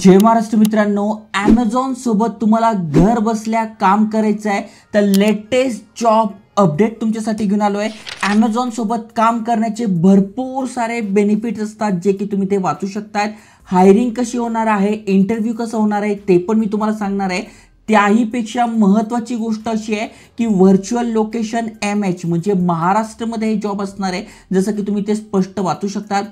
जय महाराष्ट्र मित्रांनो ॲमेझॉन सोबत तुम्हाला घर बसल्या काम करायचं आहे तर लेटेस्ट जॉब अपडेट तुमच्यासाठी घेऊन आलो आहे ॲमेझॉन सोबत काम करण्याचे भरपूर सारे बेनिफिट्स असतात जे की तुम्ही ते वाचू शकतात हायरिंग कशी होणार आहे इंटरव्ह्यू कसं होणार आहे ते पण मी तुम्हाला सांगणार आहे त्याहीपेक्षा महत्त्वाची गोष्ट अशी आहे की व्हर्च्युअल लोकेशन एम एच म्हणजे महाराष्ट्रामध्ये हे जॉब असणार आहे जसं की तुम्ही ते स्पष्ट वाचू शकतात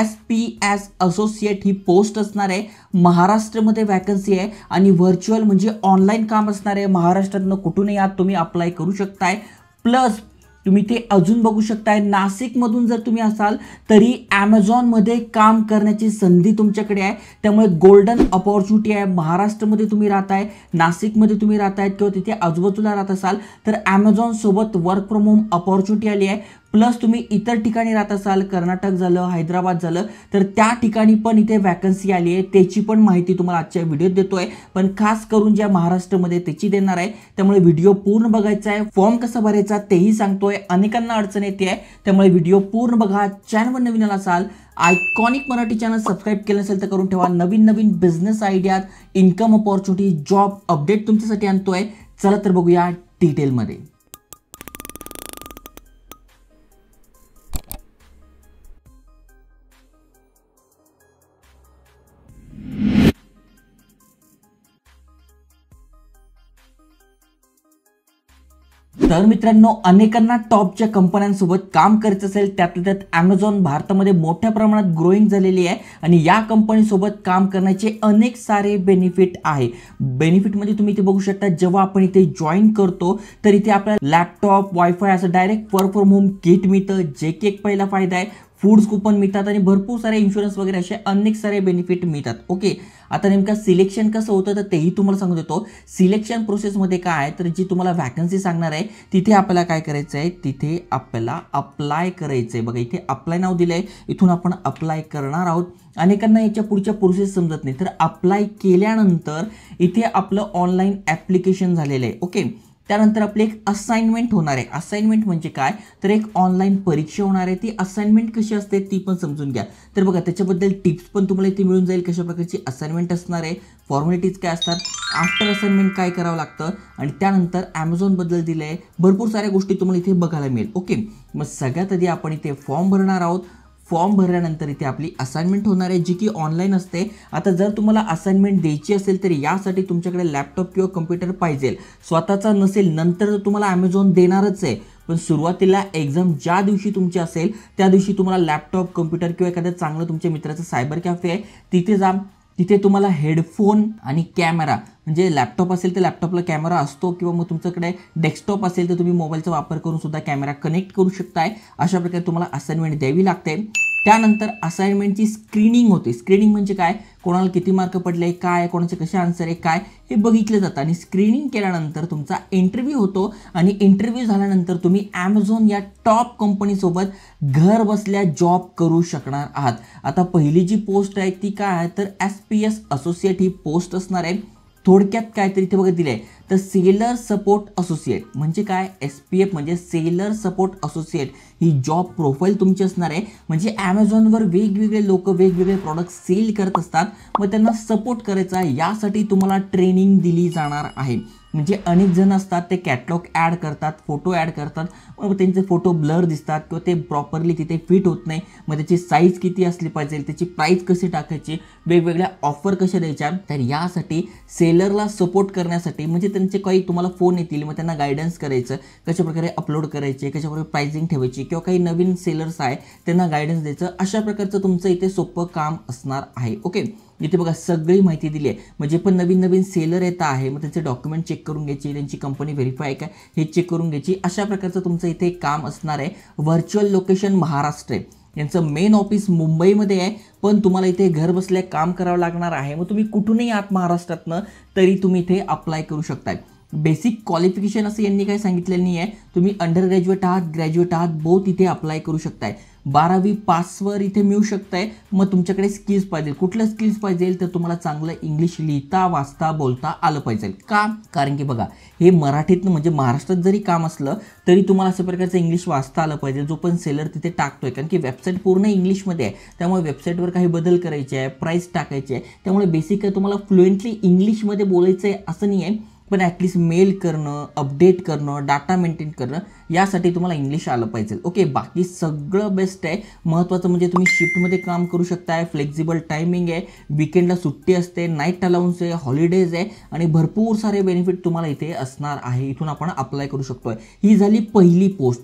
एस पी एस असोसिएट ही पोस्ट असणार आहे महाराष्ट्रमध्ये वॅकन्सी आहे आणि व्हर्च्युअल म्हणजे ऑनलाईन काम असणार आहे महाराष्ट्रातनं कुठूनही आत तुम्ही अप्लाय करू शकताय प्लस तुम्ही ते अजून बघू शकताय नाशिकमधून जर तुम्ही असाल तरी ॲमेझॉनमध्ये काम करण्याची संधी तुमच्याकडे आहे त्यामुळे गोल्डन अपॉर्च्युनिटी आहे महाराष्ट्रामध्ये तुम्ही राहताय नाशिकमध्ये तुम्ही राहतायत किंवा तिथे आजूबाजूला राहत असाल तर ॲमेझॉनसोबत वर्क फ्रॉम होम अपॉर्च्युनिटी आली आहे प्लस तुम्ही इतर ठिकाणी राहत असाल कर्नाटक झालं हैदराबाद झालं तर त्या ठिकाणी पण इथे वॅकन्सी आली आहे त्याची पण माहिती तुम्हाला आजच्या व्हिडिओत देतो आहे पण खास करून ज्या महाराष्ट्रामध्ये त्याची देणार आहे त्यामुळे व्हिडिओ पूर्ण बघायचा आहे फॉर्म कसा भरायचा तेही सांगतोय अनेकांना अडचण येते आहे त्यामुळे व्हिडिओ पूर्ण बघा चॅनलवर नवीन आला असाल आयकॉनिक मराठी चॅनल सबस्क्राईब केलं नसेल तर करून ठेवा नवीन नवीन बिझनेस आयडियात इन्कम अपॉर्च्युनिटी जॉब अपडेट तुमच्यासाठी आणतोय चला तर बघूया डिटेलमध्ये तर मित्रांनो अनेकांना टॉपच्या कंपन्यांसोबत काम करायचं असेल त्यातल्या त्यात ॲमेझॉन भारतामध्ये मोठ्या प्रमाणात ग्रोईंग झालेली आहे आणि या कंपनीसोबत काम करण्याचे अनेक सारे बेनिफिट आहे बेनिफिटमध्ये तुम्ही इथे बघू शकता जेव्हा आपण इथे जॉईन करतो तर इथे आपल्याला लॅपटॉप वायफाय असं direct work from home kit मिळतं जे की एक पहिला फायदा आहे फूड्स कुपन मिळतात आणि भरपूर सारे इन्शुरन्स वगैरे असे अनेक सारे बेनिफिट मिळतात ओके आता नेमका सिलेक्शन कसं होतं तर तेही तुम्हाला सांगू देतो सिलेक्शन प्रोसेसमध्ये काय आहे तर जी तुम्हाला व्हॅकन्सी सांगणार आहे तिथे आपल्याला काय करायचं आहे तिथे आपल्याला अप्लाय करायचं आहे बघा इथे अप्लाय नाव दिलं आहे इथून आपण अप्लाय करणार आहोत अनेकांना याच्या पुढच्या प्रोसेस समजत नाही तर अप्लाय केल्यानंतर इथे आपलं ऑनलाईन ॲप्लिकेशन झालेलं आहे ओके त्यानंतर आपली एक असाइनमेंट होणार आहे असाइनमेंट म्हणजे काय तर एक ऑनलाईन परीक्षा होणार आहे ती असाइनमेंट कशी असते ती पण समजून घ्या तर बघा त्याच्याबद्दल टिप्स पण तुम्हाला इथे मिळून जाईल कशा प्रकारची असाइनमेंट असणार आहे फॉर्मॅलिटीज काय असतात आफ्टर असाइनमेंट काय करावं लागतं आणि त्यानंतर ॲमेझॉनबद्दल दिलं आहे भरपूर साऱ्या गोष्टी तुम्हाला इथे बघायला मिळेल ओके मग सगळ्यात आधी आपण इथे फॉर्म भरणार आहोत फॉर्म भरल्यानंतर इथे आपली असाइनमेंट होणार आहे जी की ऑनलाईन असते आता जर तुम्हाला असाइनमेंट द्यायची असेल तर यासाठी तुमच्याकडे लॅपटॉप किंवा कम्प्युटर पाहिजेल स्वतःचा नसेल नंतर तर तुम्हाला ॲमेझॉन देणारच आहे पण सुरुवातीला एक्झाम ज्या दिवशी तुमची असेल त्या दिवशी तुम्हाला लॅपटॉप कम्प्युटर किंवा एखादं चांगलं तुमच्या मित्राचं सायबर कॅफे आहे तिथे जा तिथे तुम्हाला हेडफोन आणि कॅमेरा म्हणजे लॅपटॉप असेल तर लॅपटॉपला कॅमेरा असतो किंवा मग तुमच्याकडे डेस्कटॉप असेल तर तुम्ही मोबाईलचा वापर करून सुद्धा कॅमेरा कनेक्ट करू शकताय अशा प्रकारे तुम्हाला असाइनमेंट द्यावी लागते त्यानंतर असाइनमेंटची स्क्रीनिंग होते स्क्रीनिंग म्हणजे काय कोणाला किती मार्क पडले काय कोणाचे कसे आन्सर आहे काय हे बघितलं जातं आणि स्क्रीनिंग केल्यानंतर तुमचा इंटरव्ह्यू होतो आणि इंटरव्ह्यू झाल्यानंतर तुम्ही ॲमेझॉन या टॉप कंपनीसोबत घर बसल्या जॉब करू शकणार आहात आता पहिली जी पोस्ट आहे ती काय आहे तर एस पी एस असोसिएट ही पोस्ट असणार आहे थोडक्यात काहीतरी इथे बघत दिलंय आहे तर सेलर सपोर्ट असोसिएट म्हणजे काय एस पी एफ म्हणजे सेलर सपोर्ट असोसिएट ही जॉब प्रोफाईल तुमची असणार आहे म्हणजे ॲमेझॉनवर वेगवेगळे लोक वेगवेगळे प्रॉडक्ट सेल करत असतात मग त्यांना सपोर्ट करायचा यासाठी तुम्हाला ट्रेनिंग दिली जाणार आहे म्हणजे अनेक जण असतात ते कॅटलॉग ॲड करतात फोटो ॲड करतात मग त्यांचे फोटो ब्लर दिसतात किंवा ते प्रॉपरली तिथे फिट होत नाही मग त्याची साईज किती असली पाहिजे त्याची प्राईस कशी टाकायची वेगवेगळ्या ऑफर कशा द्यायच्या तर यासाठी सेलरला सपोर्ट करण्यासाठी म्हणजे त्यांचे काही तुम्हाला फोन येतील मग त्यांना गायडन्स करायचं कशाप्रकारे अपलोड करायचे कशाप्रकारे प्राइसिंग ठेवायची किंवा काही नवीन सेलर्स आहे त्यांना गायडन्स द्यायचं अशा प्रकारचं तुमचं इथे सोपं काम असणार आहे ओके इथे बघा सगळी माहिती दिली आहे म्हणजे पण नवीन नवीन सेलर येत आहे मग त्यांचे डॉक्युमेंट चेक करून घ्यायची त्यांची कंपनी व्हेरीफाय काय हे चेक करून घ्यायची अशा प्रकारचं तुमचं इथे काम असणार आहे व्हर्च्युअल लोकेशन महाराष्ट्र आहे यांचं मेन ऑफिस मुंबईमध्ये आहे पण तुम्हाला इथे घर बसल्या काम करावं लागणार आहे मग तुम्ही कुठूनही आत महाराष्ट्रातनं तरी तुम्ही इथे अप्लाय करू शकताय बेसिक क्वालिफिकेशन असं यांनी काही सांगितलेलं नाही आहे तुम्ही अंडर ग्रॅज्युएट आहात ग्रॅज्युएट आहात बोथ इथे अप्लाय करू शकताय बारावी पासवर इथे मिळू शकताय मग तुमच्याकडे स्किल्स पाहिजे कुठल्या स्किल्स पाहिजे तर तुम्हाला चांगलं इंग्लिश लिहिता वाचता बोलता आलं पाहिजे का कारण की बघा हे मराठीत म्हणजे महाराष्ट्रात जरी काम असलं तरी तुम्हाला अशा प्रकारचं इंग्लिश वाचता आलं पाहिजे जो पण सेलर तिथे टाकतोय कारण की वेबसाईट पूर्ण इंग्लिशमध्ये आहे त्यामुळे वेबसाईटवर काही बदल करायचे आहे प्राईस टाकायचे आहे त्यामुळे बेसिक तुम्हाला फ्लुएंटली इंग्लिशमध्ये बोलायचं आहे असं नाही आहे पण ॲटलीस्ट मेल करणं अपडेट करणं डाटा मेंटेन करणं यासाठी तुम्हाला इंग्लिश आलं पाहिजे ओके बाकी सगळं बेस्ट आहे महत्त्वाचं म्हणजे तुम्ही शिफ्टमध्ये काम करू शकताय फ्लेक्झिबल टायमिंग आहे विकेंडला सुट्टी असते नाईट अलाउन्स आहे हॉलिडेज आहे आणि भरपूर सारे बेनिफिट तुम्हाला इथे असणार आहे इथून आपण अप्लाय करू शकतो ही झाली पहिली पोस्ट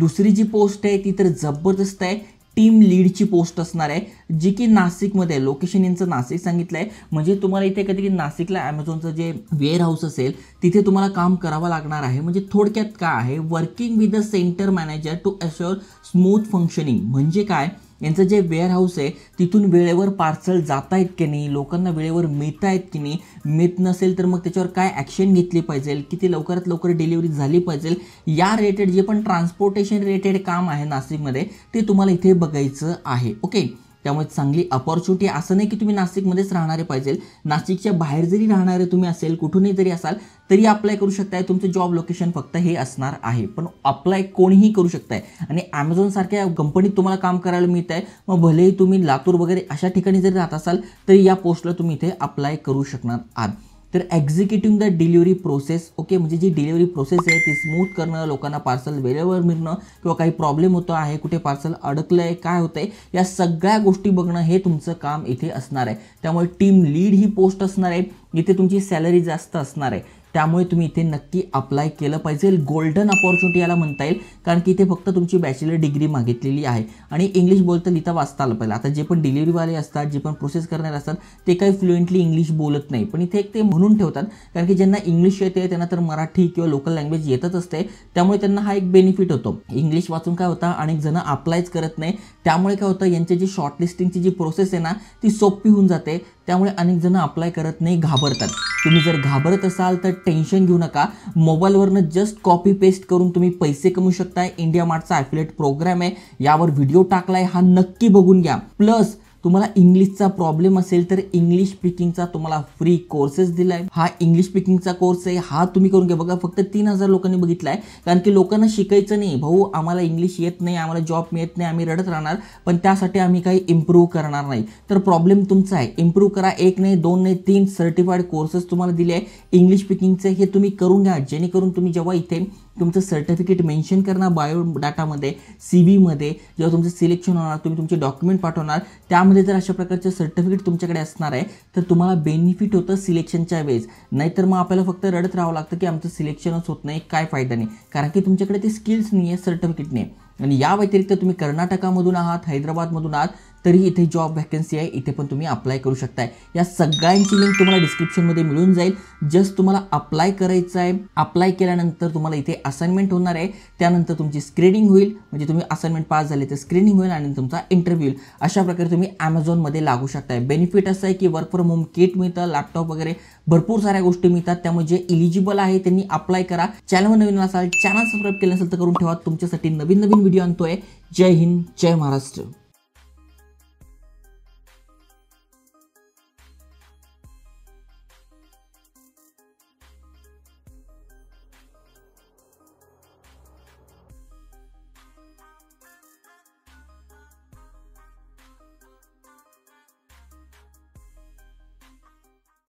दुसरी जी पोस्ट आहे ती तर जबरदस्त आहे टीम लीडची पोस्ट असणार आहे जी की नाशिकमध्ये लोकेशन यांचं नाशिक सांगितलं आहे म्हणजे तुम्हाला इथे कधी की नाशिकला ॲमेझॉनचं जे वेअर हाऊस असेल तिथे तुम्हाला काम करावं लागणार आहे म्हणजे थोडक्यात काय आहे working with the centre manager to assure smooth functioning म्हणजे काय यांचं जे वेअरहाऊस आहे तिथून वेळेवर पार्सल जात आहेत की नाही लोकांना वेळेवर मिळत आहेत की नाही मिळत नसेल तर मग त्याच्यावर काय ॲक्शन घेतली पाहिजे किती लवकरात लवकर डिलिव्हरी झाली पाहिजे या रिलेटेड जे पण ट्रान्सपोर्टेशन रिलेटेड काम आहे नाशिकमध्ये ते तुम्हाला इथे बघायचं आहे ओके त्यामुळे चांगली अपॉर्च्युनिटी असं नाही की तुम्ही नाशिकमध्येच राहणारे पाहिजे नाशिकच्या बाहेर जरी राहणारे तुम्ही असेल कुठूनही जरी असाल तरी अप्लाय करू शकताय तुमचं जॉब लोकेशन फक्त हे असणार आहे पण अप्लाय कोणीही करू शकताय आणि ॲमेझॉनसारख्या कंपनीत तुम्हाला काम करायला मिळत आहे मग भलेही तुम्ही लातूर वगैरे अशा ठिकाणी जरी राहत असाल तरी या पोस्टला तुम्ही इथे अप्लाय करू शकणार आहात तर executing the delivery process okay म्हणजे जी डिलिव्हरी प्रोसेस आहे ती स्मूथ करणं लोकांना पार्सल वेळेवर मिळणं किंवा काही प्रॉब्लेम होतो आहे कुठे पार्सल अडकलं आहे काय होतं आहे या सगळ्या गोष्टी बघणं हे तुमचं काम इथे असणार आहे त्यामुळे टीम लीड ही पोस्ट असणार आहे इथे तुमची सॅलरी जास्त असणार आहे त्यामुळे तुम्ही इथे नक्की अप्लाय केलं पाहिजे गोल्डन अपॉर्च्युनिटी याला म्हणता येईल कारण की इथे फक्त तुमची बॅचलर डिग्री मागितलेली आहे आणि इंग्लिश बोलता लिहिता वाचता आलं पाहिजे आता जे पण डिलिव्हरीवाले असतात जे पण प्रोसेस करणारे असतात ते काही फ्लुएंटली इंग्लिश बोलत नाही पण इथे एक ते म्हणून ठेवतात कारण की ज्यांना इंग्लिश येते त्यांना तर मराठी किंवा लोकल लँग्वेज येतच असते त्यामुळे त्यांना हा एक बेनिफिट होतो इंग्लिश वाचून काय होता अनेक जण अप्लायच करत नाही त्यामुळे काय होतं यांच्या जी शॉर्टलिस्टिंगची जी प्रोसेस आहे ना ती सोपी होऊन जाते त्यामुळे अनेक जण अप्लाय करत नाही घाबरतात तुम्ही जर घाबरत असाल तर टेन्शन घेऊ नका मोबाईलवरनं जस्ट कॉपी पेस्ट करून तुम्ही पैसे कमवू शकताय इंडिया मार्टचा ॲफिलेट प्रोग्राम आहे यावर व्हिडिओ टाकलाय हा नक्की बघून घ्या प्लस तुम्हाला इंग्लिशचा प्रॉब्लेम असेल तर इंग्लिश स्पीकिंगचा तुम्हाला फ्री कोर्सेस दिला आहे हा इंग्लिश स्पीकिंगचा कोर्स आहे हा तुम्ही करून घ्या बघा फक्त तीन हजार लोकांनी बघितला आहे कारण की लोकांना शिकायचं नाही भाऊ आम्हाला इंग्लिश येत नाही आम्हाला जॉब मिळत नाही आम्ही रडत राहणार पण त्यासाठी आम्ही काही इम्प्रूव्ह करणार नाही तर प्रॉब्लेम तुमचा आहे इम्प्रूव्ह करा एक नाही दोन नाही तीन सर्टिफाईड कोर्सेस तुम्हाला दिले आहे इंग्लिश स्पीकिंगचे हे तुम्ही करून घ्या जेणेकरून तुम्ही जेव्हा इथे तुमचं सर्टिफिकेट मेन्शन करणार बायोडाटामध्ये सी व्हीमध्ये जेव्हा तुमचं सिलेक्शन होणार तुम्ही तुमचे डॉक्युमेंट पाठवणार त्यामध्ये जर अशा प्रकारचे सर्टिफिकेट तुमच्याकडे असणार आहे तर तुम्हाला बेनिफिट होतं सिलेक्शनच्या वेळेस नाहीतर मग आपल्याला फक्त रडत राहावं लागतं की आमचं सिलेक्शनच होत नाही काय फायदा नाही कारण की तुमच्याकडे ते स्किल्स नाही आहे सर्टिफिकेट नाही आणि या व्यतिरिक्त तुम्ही कर्नाटकामधून आहात हैदराबादमधून आहात तरी इथे जॉब व्हॅकन्सी आहे इथे पण तुम्ही अप्लाय करू शकताय या सगळ्यांची लिंक तुम्हाला डिस्क्रिप्शनमध्ये मिळून जाईल जस्ट तुम्हाला अप्लाय करायचं आहे अप्लाय केल्यानंतर तुम्हाला इथे असाइनमेंट होणार आहे त्यानंतर तुमची स्क्रीनिंग होईल म्हणजे तुम्ही असाइनमेंट पास झाले तर स्क्रीनिंग होईल आणि तुमचा इंटरव्ह्यू येईल अशा प्रकारे तुम्ही ॲमेझॉनमध्ये लागू शकताय बेनिफिट असं आहे की वर्क फ्रॉम होम किट मिळतं लॅपटॉप वगैरे भरपूर साऱ्या गोष्टी मिळतात त्यामुळे जे इलिजिबल आहे त्यांनी अप्लाय करा चॅनल नवीन असाल चॅनल सबस्क्राईब केलं असेल तर करून ठेवा तुमच्यासाठी नवीन नवीन व्हिडिओ आणतोय जय हिंद जय महाराष्ट्र